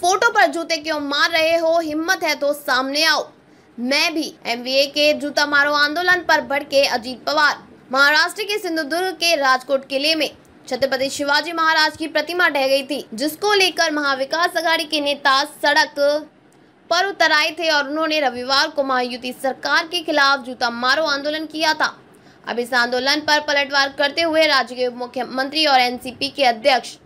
photo पर जूते क्यों मार रहे हो हिम्मत है तो सामने आओ मैं भी एमवीए के जूता मारो आंदोलन पर भड़के अजीत पवार महाराष्ट्र के सिंधुदुर्ग के राजकोट किले में छत्रपति शिवाजी महाराज की प्रतिमा ढह गई थी जिसको लेकर महाविकास अघाड़ी के नेता सड़क पर उतर आए थे और उन्होंने रविवार को महायुति सरकार के खिलाफ जूता मारो आंदोलन किया था अब इस आंदोलन पर पलटवार करते हुए राज्य के मुख्यमंत्री और एनसीपी के अध्यक्ष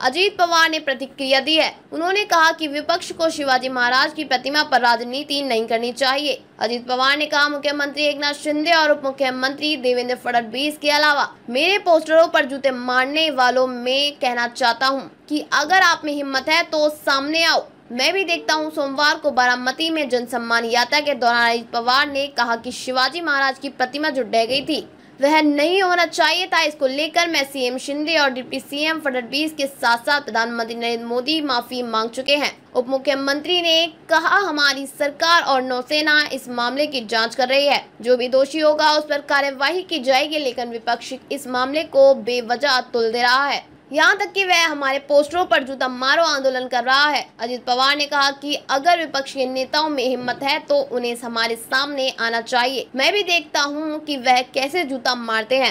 अजीत पवार ने प्रतिक्रिया दी है उन्होंने कहा कि विपक्ष को शिवाजी महाराज की प्रतिमा पर राजनीति नहीं करनी चाहिए अजीत पवार ने कहा मुख्यमंत्री एक नाथ शिंदे और उप मुख्यमंत्री देवेंद्र फडणवीस के अलावा मेरे पोस्टरों पर जूते मारने वालों में कहना चाहता हूँ कि अगर आप में हिम्मत है तो सामने आओ मैं भी देखता हूं सोमवार को बारामती में जन सम्मान यात्रा के दौरान अजित पवार ने कहा कि शिवाजी महाराज की प्रतिमा जो डह गई थी वह नहीं होना चाहिए था इसको लेकर मैं सीएम शिंदे और डिप्टी सीएम फडणवीस के साथ साथ प्रधानमंत्री नरेंद्र मोदी माफी मांग चुके हैं उप मुख्यमंत्री ने कहा हमारी सरकार और नौसेना इस मामले की जांच कर रही है जो भी दोषी होगा उस पर कार्यवाही की जाएगी लेकिन विपक्ष इस मामले को बेवजह तुल दे रहा है यहाँ तक कि वह हमारे पोस्टरों पर जूता मारो आंदोलन कर रहा है अजीत पवार ने कहा कि अगर विपक्षी नेताओं में हिम्मत है तो उन्हें हमारे सामने आना चाहिए मैं भी देखता हूँ कि वह कैसे जूता मारते हैं